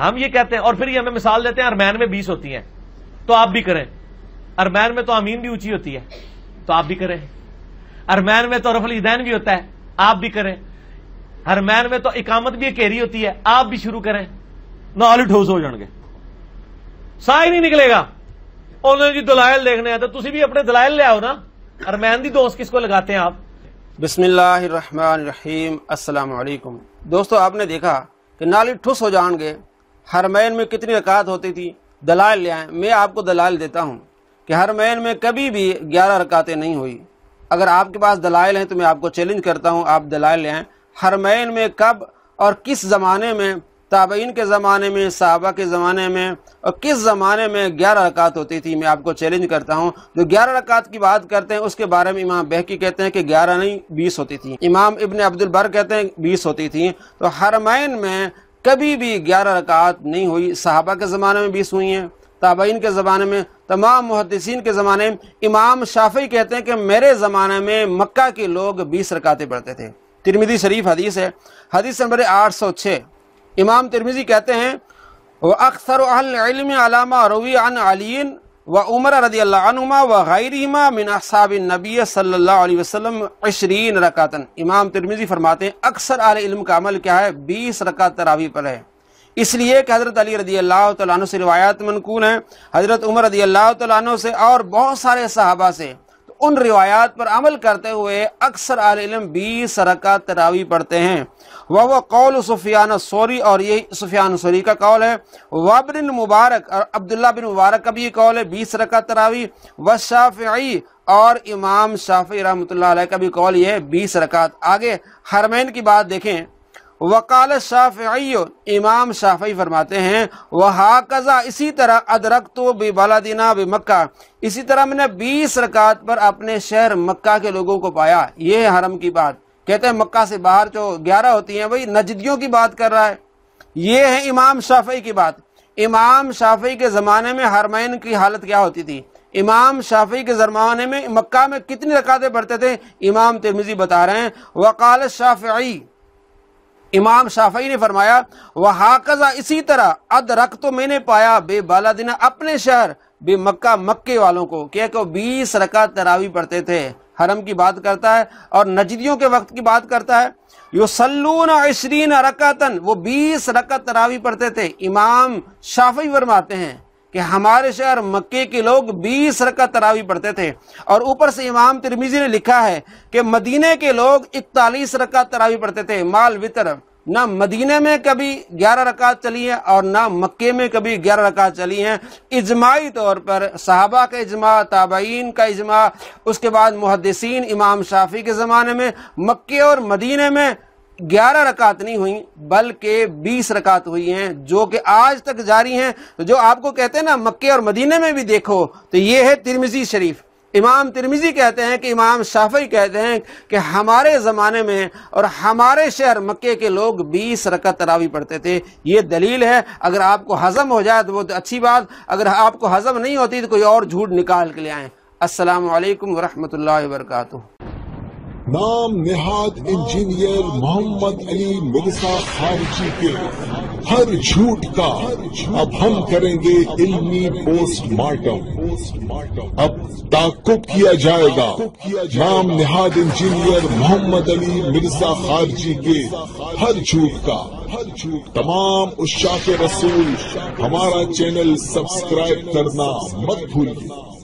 हम ये कहते हैं और फिर ये हमें मिसाल देते हैं अरमैन में बीस होती है तो आप भी करें अरमैन में तो अमीन भी ऊंची होती है तो आप भी करें अरमैन में तो रफल ईदैन भी होता है आप भी करें हरमैन में तो इकामत भी अकेरी होती है आप भी शुरू करें नाल ठोस हो जाएंगे सा ही नहीं निकलेगा उन्होंने जी दलायल देखने हैं तो तुम भी अपने दलायल ले आओ ना अरमैन की दोस्त किसको लगाते हैं आप बिस्मिल्लाम असलकुम दोस्तों आपने देखा कि नाली ठुस हो जाएंगे हरमैन में कितनी रकात होती थी दलाल ले आए मैं आपको दलाल देता हूँ कि हरमैन में कभी भी ग्यारह रकातें नहीं हुई अगर आपके पास दलाल हैं तो मैं आपको चैलेंज करता हूँ आप दलाल ले आएँ हरमैन में कब और किस ज़माने में ताबइन के ज़माने में साहबा के ज़माने में और किस ज़माने में ग्यारह रकात होती थी मैं आपको चैलेंज करता हूँ जो ग्यारह रकात की बात करते हैं उसके बारे में इमाम बहकी कहते हैं कि ग्यारह नहीं बीस होती थी इमाम इबन अब्दुल बर कहते हैं बीस होती थी तो हरमैन में कभी भी ग्यारह रकात नहीं हुई साहबा के ज़माने में बीस हुई हैं ताबीन के ज़माने में तमाम मुहदसिन के ज़माने में इमाम शाफी कहते हैं कि मेरे ज़माने में मक्का के लोग बीस रकातें पढ़ते थे तिरमिजी शरीफ हदीस है हदीस नंबर आठ सौ छः इमाम तिरमिजी कहते हैं वह अक्सर अहल अलामा रवी अन अलीन व उमर रदी अल्लाहनुमा व गैरमा मिन असाब नबी सल्लल्लाहु अलैहि अशरीन रकातन इमाम तिरमिजी फरमाते अक्सर आल इलम का अमल क्या है बीस रकात तरावी पर है इसलिए कि हज़रत अली रदी अल्लाह तु से रिवायात मनकून हैं हज़रत उमर रदी अल्लाह तु से और बहुत सारे साहबा से उन रिवायात पर अमल करते हुए अक्सर आलम बीस रकात तरावी पढ़ते हैं वह वह कौल सुफियान सोरी और ये सुफियान सोरी का कौल है वबिन मुबारक और अब्दुल्ला बिन मुबारक का भी ये कौल है बीस रकात तरावी व शाफ़ी और इमाम शाफ़ी रहमत का भी कौल ये है बीस रकात आगे हरमैन की बात देखें वकाल शाफ इमाम शाफ़ी फरमाते हैं वह कजा इसी तरह अदरक तो बेबलादिना बे मक्का इसी तरह मैंने बीस रकात पर अपने शहर मक्का के लोगों को पाया ये है हरम की बात कहते हैं मक्का से बाहर जो ग्यारह होती हैं वही नजदियों की बात कर रहा है ये है इमाम शाफ़ी की बात इमाम शाफ़ी के ज़माने में हरमैन की हालत क्या होती थी इमाम शाफी के ज़माने में मक्का में कितनी रकातें पढ़ते थे इमाम तिरमिजी बता रहे हैं वकाल शाफ़ी इमाम शाफी ने फरमाया हाकजा इसी तरह अदरक तो मैंने पाया बे दिन अपने शहर बे मक्का मक्के वालों को क्या कि वो बीस रकात तरावी पढ़ते थे हरम की बात करता है और नजदियों के वक्त की बात करता है यो सलून अशरीन रकातन वो बीस रकत तरावी पढ़ते थे इमाम शाफी फरमाते हैं कि हमारे शहर मक्के के लोग 20 रकत तरावी पढ़ते थे और ऊपर से इमाम तिरमिजी ने लिखा है कि मदीने के लोग इकतालीस रकत तरावी पढ़ते थे माल वितर ना मदीने में कभी ग्यारह रकात चली है और ना मक्के में कभी ग्यारह रकात चली है इजमाही तौर पर साहबा का इजमा ताबाइन का इजमा उसके बाद मुहदसिन इमाम शाफी के ज़माने में मक्के और मदीने में ग्यारह रकात नहीं हुई बल्कि बीस रकात हुई हैं जो कि आज तक जारी हैं तो जो आपको कहते हैं ना मक्के और मदीने में भी देखो तो ये है तिरमिजी शरीफ इमाम तिरमिजी कहते हैं कि इमाम शाफी कहते हैं कि हमारे ज़माने में और हमारे शहर मक्के के लोग बीस रकत तरावी पढ़ते थे ये दलील है अगर आपको हज़म हो जाए तो वो तो अच्छी बात अगर आपको हज़म नहीं होती तो कोई और झूठ निकाल के ले आए असलकम वरहमल वर्का नाम नेहाद इंजीनियर मोहम्मद अली मिर्जा खारजी के हर झूठ का अब हम करेंगे इल्मी पोस्टमार्टम अब ताकुब किया जाएगा नाम नेहाद इंजीनियर मोहम्मद अली मिर्जा खारजी के हर झूठ का हर झूठ तमाम उस रसूल हमारा चैनल सब्सक्राइब करना मत भूलिए